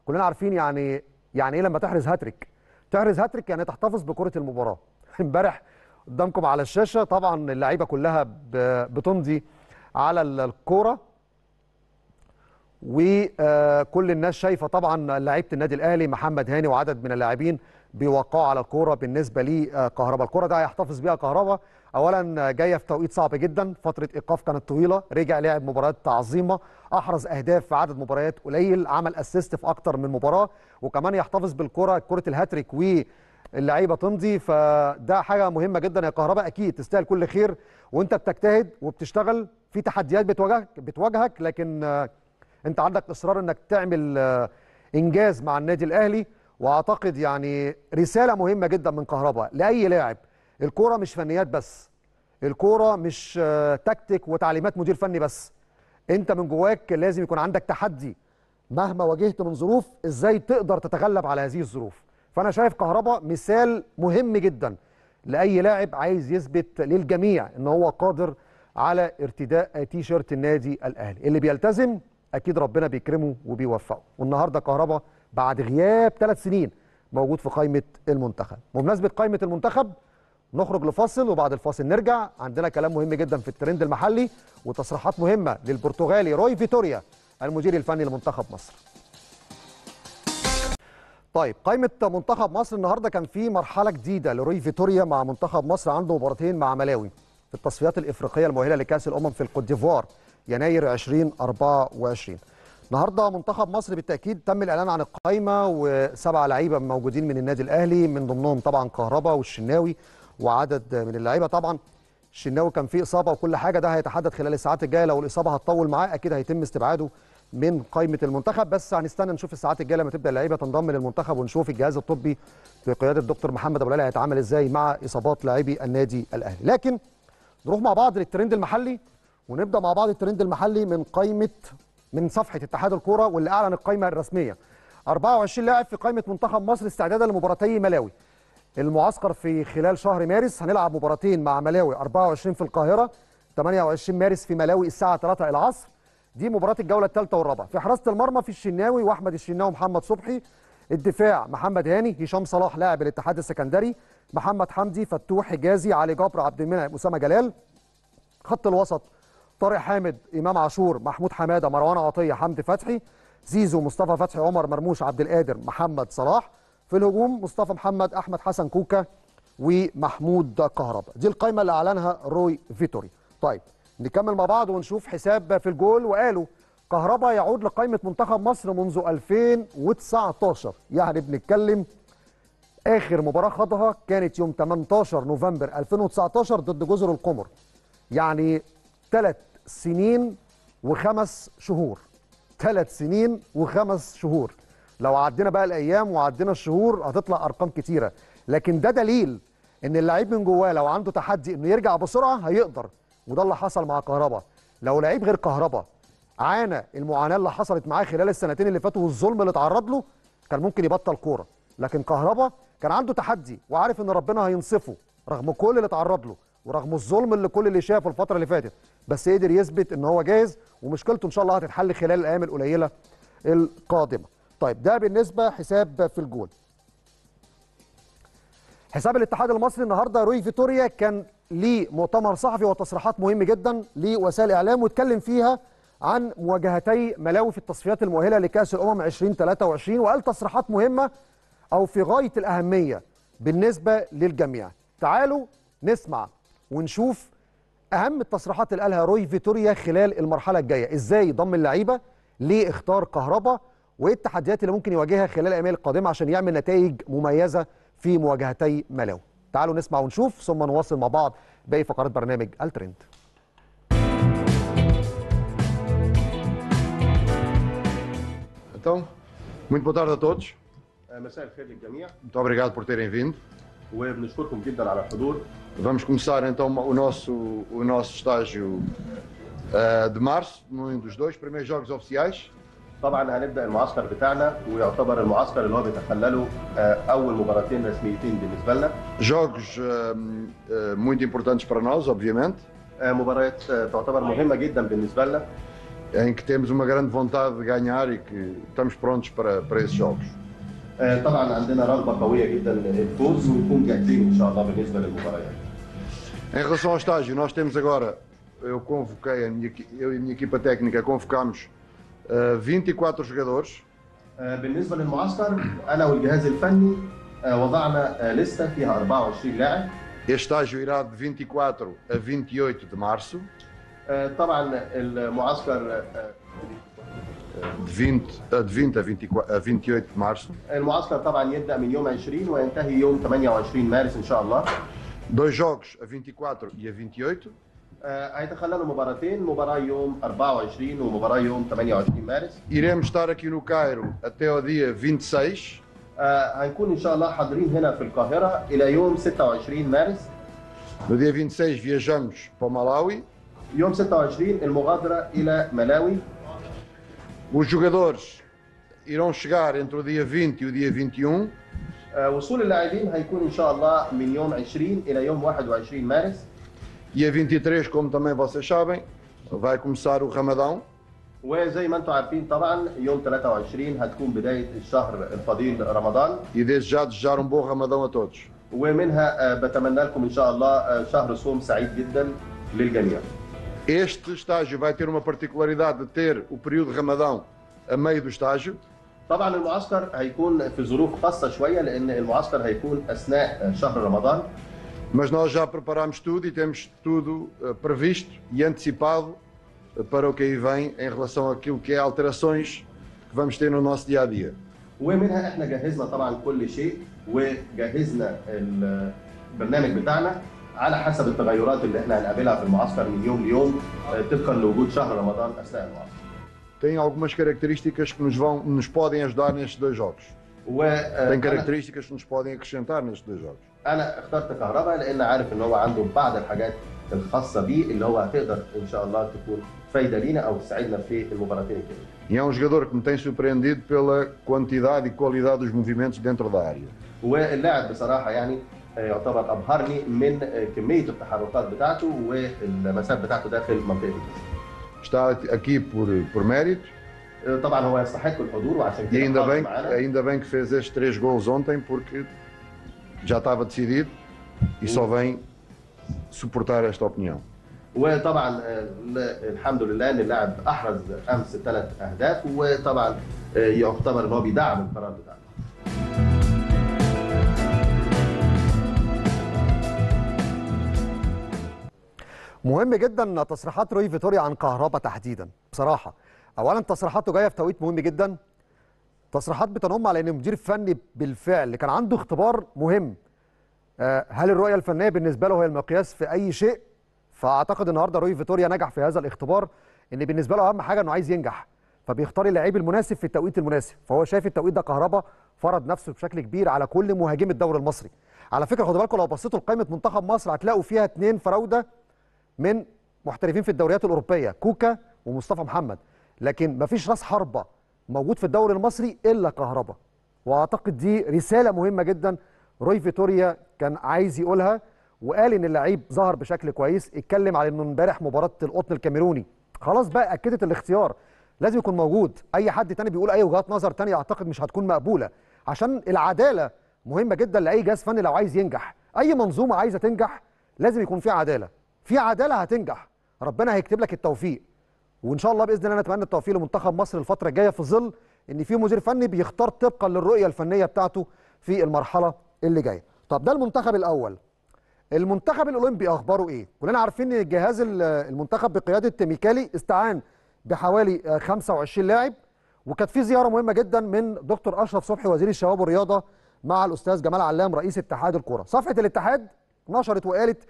كلنا عارفين يعني يعني ايه لما تحرز هاتريك تحرز هاتريك يعني تحتفظ بكره المباراه [laughs] امبارح قدامكم على الشاشه طبعا اللعيبه كلها بتمضي على الكوره وكل آه، الناس شايفه طبعا لعيبه النادي الاهلي محمد هاني وعدد من اللاعبين بيوقعوا على الكوره بالنسبه لكهربا آه، الكوره ده هيحتفظ بيها كهربا اولا جايه في توقيت صعب جدا فتره ايقاف كانت طويله رجع لعب مباريات عظيمه احرز اهداف في عدد مباريات قليل عمل اسيست في اكتر من مباراه وكمان يحتفظ بالكره كره الهاتريك و اللعيبه تمضي فده حاجه مهمه جدا يا كهرباء اكيد تستاهل كل خير وانت بتجتهد وبتشتغل في تحديات بتواجهك بتواجهك لكن انت عندك اصرار انك تعمل انجاز مع النادي الاهلي واعتقد يعني رساله مهمه جدا من كهرباء لاي لاعب الكوره مش فنيات بس الكوره مش آه، تكتيك وتعليمات مدير فني بس انت من جواك لازم يكون عندك تحدي مهما واجهت من ظروف ازاي تقدر تتغلب على هذه الظروف فانا شايف كهربا مثال مهم جدا لاي لاعب عايز يثبت للجميع ان هو قادر على ارتداء تيشيرت النادي الاهلي اللي بيلتزم اكيد ربنا بيكرمه وبيوفقه والنهارده كهربا بعد غياب ثلاث سنين موجود في قائمه المنتخب بمناسبه قائمه المنتخب نخرج لفاصل وبعد الفاصل نرجع عندنا كلام مهم جدا في الترند المحلي وتصريحات مهمه للبرتغالي روي فيتوريا المدير الفني لمنتخب مصر طيب قائمة منتخب مصر النهارده كان في مرحلة جديدة لروي فيتوريا مع منتخب مصر عنده مباراتين مع ملاوي في التصفيات الإفريقية المؤهلة لكأس الأمم في الكوت ديفوار يناير 2024 النهارده منتخب مصر بالتأكيد تم الإعلان عن القائمة وسبعة لعيبة موجودين من النادي الأهلي من ضمنهم طبعا كهربا والشناوي وعدد من اللعيبه طبعا الشناوي كان فيه اصابه وكل حاجه ده هيتحدد خلال الساعات الجايه لو الاصابه هتطول معاه اكيد هيتم استبعاده من قائمه المنتخب بس هنستنى نشوف الساعات الجايه لما تبدا اللعيبه تنضم للمنتخب ونشوف الجهاز الطبي بقياده الدكتور محمد ابو العلي هيتعامل ازاي مع اصابات لاعبي النادي الاهلي لكن نروح مع بعض للترند المحلي ونبدا مع بعض الترند المحلي من قائمه من صفحه اتحاد الكوره واللي اعلن القائمه الرسميه 24 لاعب في قائمه منتخب مصر استعدادا لمباراتي ملاوي المعسكر في خلال شهر مارس هنلعب مباراتين مع ملاوي 24 في القاهرة 28 مارس في ملاوي الساعة 3 العصر دي مباراة الجولة الثالثة والرابعة في حراسة المرمى في الشناوي وأحمد الشناوي ومحمد صبحي الدفاع محمد هاني هشام صلاح لاعب الاتحاد السكندري محمد حمدي فتوح حجازي علي جبر عبد المنعم أسامة جلال خط الوسط طارق حامد إمام عاشور محمود حمادة مروان عطية حمدي فتحي زيزو مصطفى فتحي عمر مرموش عبد القادر محمد صلاح في الهجوم مصطفى محمد احمد حسن كوكا ومحمود كهربا دي القائمه اللي اعلنها روي فيتوري طيب نكمل مع بعض ونشوف حساب في الجول وقالوا كهربا يعود لقائمه منتخب مصر منذ 2019 يعني بنتكلم اخر مباراه خاضها كانت يوم 18 نوفمبر 2019 ضد جزر القمر يعني ثلاث سنين وخمس شهور ثلاث سنين وخمس شهور لو عدينا بقى الايام وعدينا الشهور هتطلع ارقام كتيره لكن ده دليل ان اللعيب من جواه لو عنده تحدي انه يرجع بسرعه هيقدر وده اللي حصل مع كهربا لو لعيب غير كهربا عانى المعاناه اللي حصلت معاه خلال السنتين اللي فاتوا والظلم اللي اتعرض له كان ممكن يبطل كوره لكن كهربا كان عنده تحدي وعارف ان ربنا هينصفه رغم كل اللي اتعرض له ورغم الظلم اللي كل اللي شافه الفتره اللي فاتت بس قدر يثبت ان هو جاهز ومشكلته ان شاء الله هتتحل خلال الايام القليله القادمه طيب ده بالنسبه حساب في الجول حساب الاتحاد المصري النهارده روي فيتوريا كان ليه مؤتمر صحفي وتصريحات مهم جدا لوسائل اعلام واتكلم فيها عن مواجهتي ملاوي في التصفيات المؤهله لكاس الامم 2023 وقال تصريحات مهمه او في غايه الاهميه بالنسبه للجميع. تعالوا نسمع ونشوف اهم التصريحات اللي قالها روي فيتوريا خلال المرحله الجايه، ازاي ضم اللعيبه؟ ليه اختار كهربا؟ وايه التحديات اللي ممكن يواجهها خلال الايام القادمه عشان يعمل نتائج مميزه في مواجهتي ملاوي تعالوا نسمع ونشوف ثم نواصل مع بعض باقي فقرات برنامج الترند muito boa tarde a todos. Muito obrigado por terem vindo. Vamos começar então o nosso o nosso estágio uh, de março, um dos dois primeiros jogos oficiais. طبعا هنبدا المعسكر بتاعنا ويعتبر المعسكر اللي هو بيتخلله اول مباراتين رسميتين بالنسبه لنا. Jogos muito importantes para nós, obviamente. مباريات تعتبر مهمه جدا بالنسبه لنا. Em que temos uma grande vontade de ganhar e que estamos prontos para para esses jogos. Em relação ao estágio, nós temos agora, eu convoquei, eu e a minha equipa técnica convocámos 24 jogadores. بالنسبه للمعسكر انا والجهاز الفني وضعنا لسته فيها 24 لاعب. Estágio irá de 24 a 28 de março. طبعا المعسكر de 20 de 20 a 24 a 28 de março. المعسكر طبعا يبدا من يوم 20 وينتهي يوم 28 مارس ان شاء الله. Dois jogos a 24 e a 28. آه، هيتخللوا مباراتين مباراه يوم 24 ومباراه يوم 28 مارس iremos estar aqui no Cairo até o dia 26 هنكون ان شاء الله حاضرين هنا في القاهره الى يوم 26 مارس no dia 26 viajamos para Malawi يوم 26 المغادره الى ملاوي os jogadores irão chegar entre o dia 20 e o dia 21 وصول اللاعبين هيكون ان شاء الله من يوم 20 الى يوم 21 مارس Dia 23, como também vocês sabem, vai começar o Ramadão. E desde já desejar um bom Ramadão a todos. Eh, eh, este estágio vai ter uma particularidade de ter o período de Ramadão a meio do estágio. طبعا المعسكر هيكون في ظروف خاصة شوية لأن المعسكر هيكون أثناء شهر رمضان mas nós já preparámos tudo e temos tudo eh, previsto e antecipado eh, para o que aí vem em relação àquilo que é alterações que vamos ter no nosso dia a dia. ومنها احنا جهزنا طبعا كل شيء وجهزنا البرنامج بتاعنا على حسب التغيرات اللي احنا هنقابلها في المعسكر من يوم ليوم طبقا لوجود شهر رمضان اثناء المعسكر. Tem algumas características que nos vão nos podem ajudar nestes dois jogos. Tem características que nos podem acrescentar nestes dois jogos. انا اخترت كهرباء لان عارف ان هو عنده بعض الحاجات الخاصه بيه اللي هو هتقدر ان شاء الله تكون فايده لينا او تساعدنا في المباراتين الجايين. E é um jogador que me tem surpreendido pela quantidade e qualidade dos movimentos dentro da área. واللاعب بصراحه يعني آه، يعتبر ابهرني من آه، كميه التحركات بتاعته واللمسات بتاعته داخل منطقه الجزاء. Está aqui por, por mérito. آه، طبعا هو يستحق الحضور وعشان كده e ainda bem, ainda bem que fez estes três gols ontem porque já estava decidido e só vem suportar esta opinião. وطبعا آه، الحمد لله ان اللاعب احرز امس ثلاث اهداف وطبعا آه، يعتبر ان هو بيدعم القرار بتاعنا. مهم جدا تصريحات روي فيتوريا عن كهربا تحديدا بصراحه اولا تصريحاته جايه في توقيت مهم جدا تصريحات بتنم على ان المدير الفني بالفعل كان عنده اختبار مهم آه، هل الرؤيه الفنيه بالنسبه له هي المقياس في اي شيء فاعتقد النهارده روي فيتوريا نجح في هذا الاختبار ان بالنسبه له اهم حاجه انه عايز ينجح فبيختار اللعيب المناسب في التوقيت المناسب فهو شايف التوقيت ده كهربا فرض نفسه بشكل كبير على كل مهاجمي الدوري المصري على فكره خدوا بالكم لو بصيتوا لقائمه منتخب مصر هتلاقوا فيها اثنين فراوده من محترفين في الدوريات الاوروبيه كوكا ومصطفى محمد لكن مفيش راس حربه موجود في الدوري المصري الا كهربا واعتقد دي رساله مهمه جدا روي فيتوريا كان عايز يقولها وقال ان اللعيب ظهر بشكل كويس اتكلم على انه امبارح مباراه القطن الكاميروني خلاص بقى اكدت الاختيار لازم يكون موجود اي حد تاني بيقول اي وجهات نظر تانية اعتقد مش هتكون مقبوله عشان العداله مهمه جدا لاي جهاز فني لو عايز ينجح اي منظومه عايزه تنجح لازم يكون في عداله في عداله هتنجح ربنا هيكتب لك التوفيق وان شاء الله باذن الله نتمنى التوفيق لمنتخب مصر الفتره الجايه في ظل ان في مدير فني بيختار طبقا للرؤيه الفنيه بتاعته في المرحله اللي جايه طب ده المنتخب الاول المنتخب الاولمبي اخباره ايه كلنا عارفين ان الجهاز المنتخب بقياده ميكالي استعان بحوالي 25 لاعب وكانت في زياره مهمه جدا من دكتور اشرف صبحي وزير الشباب والرياضه مع الاستاذ جمال علام رئيس اتحاد الكوره صفحه الاتحاد نشرت وقالت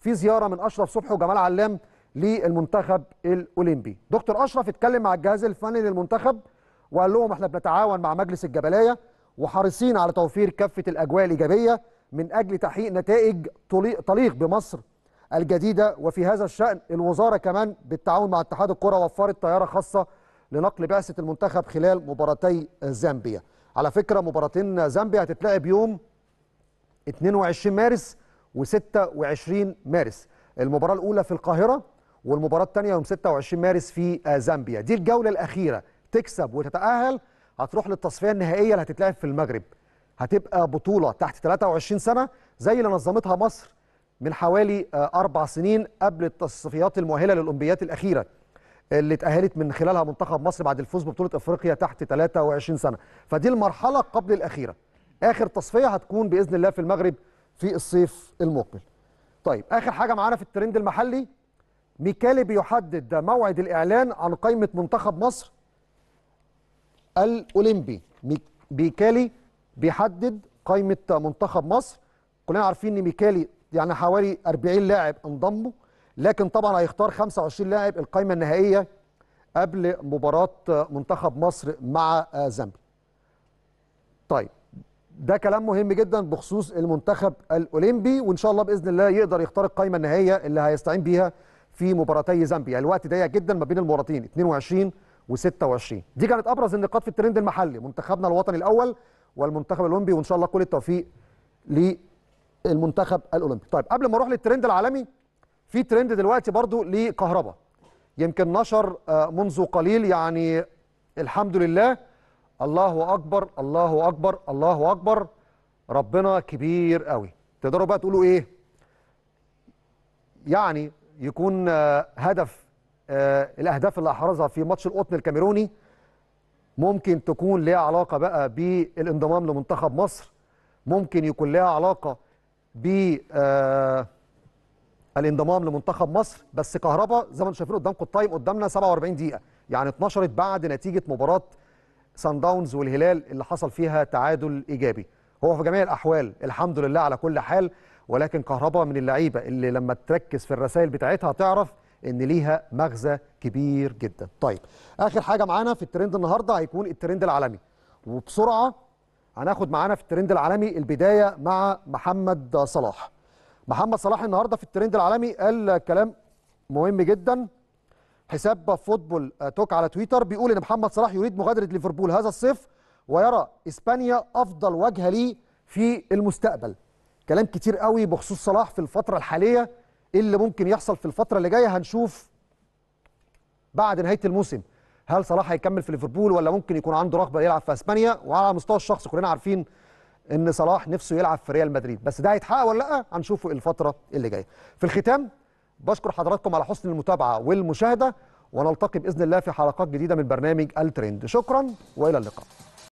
في زياره من اشرف صبحي وجمال علام للمنتخب الاولمبي دكتور اشرف اتكلم مع الجهاز الفني للمنتخب وقال لهم احنا بنتعاون مع مجلس الجبلايه وحريصين على توفير كافه الاجواء الايجابيه من اجل تحقيق نتائج تليق بمصر الجديده وفي هذا الشان الوزاره كمان بالتعاون مع اتحاد الكره وفرت طياره خاصه لنقل بعثه المنتخب خلال مباراتي زامبيا على فكره مباراتين زامبيا هتتلعب يوم 22 مارس و26 مارس المباراه الاولى في القاهره والمباراه الثانيه يوم 26 مارس في آه، زامبيا دي الجوله الاخيره تكسب وتتاهل هتروح للتصفيه النهائيه اللي هتتلعب في المغرب هتبقى بطوله تحت 23 سنه زي اللي نظمتها مصر من حوالي آه، اربع سنين قبل التصفيات المؤهله للاولمبيات الاخيره اللي اتاهلت من خلالها منتخب مصر بعد الفوز ببطوله افريقيا تحت 23 سنه فدي المرحله قبل الاخيره اخر تصفيه هتكون باذن الله في المغرب في الصيف المقبل طيب اخر حاجه معانا في الترند المحلي ميكالي بيحدد موعد الإعلان عن قائمة منتخب مصر الأولمبي ميكالي بيحدد قائمة منتخب مصر كلنا عارفين إن ميكالي يعني حوالي 40 لاعب انضموا لكن طبعا هيختار 25 لاعب القائمة النهائية قبل مباراة منتخب مصر مع زامبيا طيب ده كلام مهم جدا بخصوص المنتخب الأولمبي وإن شاء الله بإذن الله يقدر يختار القائمة النهائية اللي هيستعين بيها في مباراتي زامبيا الوقت ضيق جدا ما بين المباراتين 22 و26 دي كانت ابرز النقاط في الترند المحلي منتخبنا الوطني الاول والمنتخب الاولمبي وان شاء الله كل التوفيق للمنتخب الاولمبي طيب قبل ما اروح للترند العالمي في ترند دلوقتي برضو لكهرباء يمكن نشر آه، منذ قليل يعني الحمد لله الله اكبر الله اكبر الله اكبر ربنا كبير قوي تقدروا بقى تقولوا ايه يعني يكون آه، هدف آه، الاهداف اللي احرزها في ماتش القطن الكاميروني ممكن تكون ليها علاقه بقى بالانضمام لمنتخب مصر ممكن يكون ليها علاقه ب آه، الانضمام لمنتخب مصر بس كهربا زي ما انتم شايفين قدامكم التايم قدامنا 47 دقيقه يعني اتنشرت بعد نتيجه مباراه سان داونز والهلال اللي حصل فيها تعادل ايجابي هو في جميع الاحوال الحمد لله على كل حال ولكن كهربا من اللعيبه اللي لما تركز في الرسائل بتاعتها تعرف ان ليها مغزى كبير جدا طيب اخر حاجه معانا في الترند النهارده هيكون الترند العالمي وبسرعه هناخد معانا في الترند العالمي البدايه مع محمد صلاح محمد صلاح النهارده في الترند العالمي قال كلام مهم جدا حساب فوتبول آه، توك على تويتر بيقول ان محمد صلاح يريد مغادره ليفربول هذا الصيف ويرى اسبانيا افضل وجهه ليه في المستقبل كلام كتير قوي بخصوص صلاح في الفترة الحالية ايه اللي ممكن يحصل في الفترة اللي جاية هنشوف بعد نهاية الموسم هل صلاح هيكمل في ليفربول ولا ممكن يكون عنده رغبة يلعب في اسبانيا وعلى مستوى الشخص كلنا عارفين ان صلاح نفسه يلعب في ريال مدريد بس ده هيتحقق ولا لا هنشوفه الفترة اللي جاية في الختام بشكر حضراتكم على حسن المتابعة والمشاهدة ونلتقي بإذن الله في حلقات جديدة من برنامج الترند شكرا وإلى اللقاء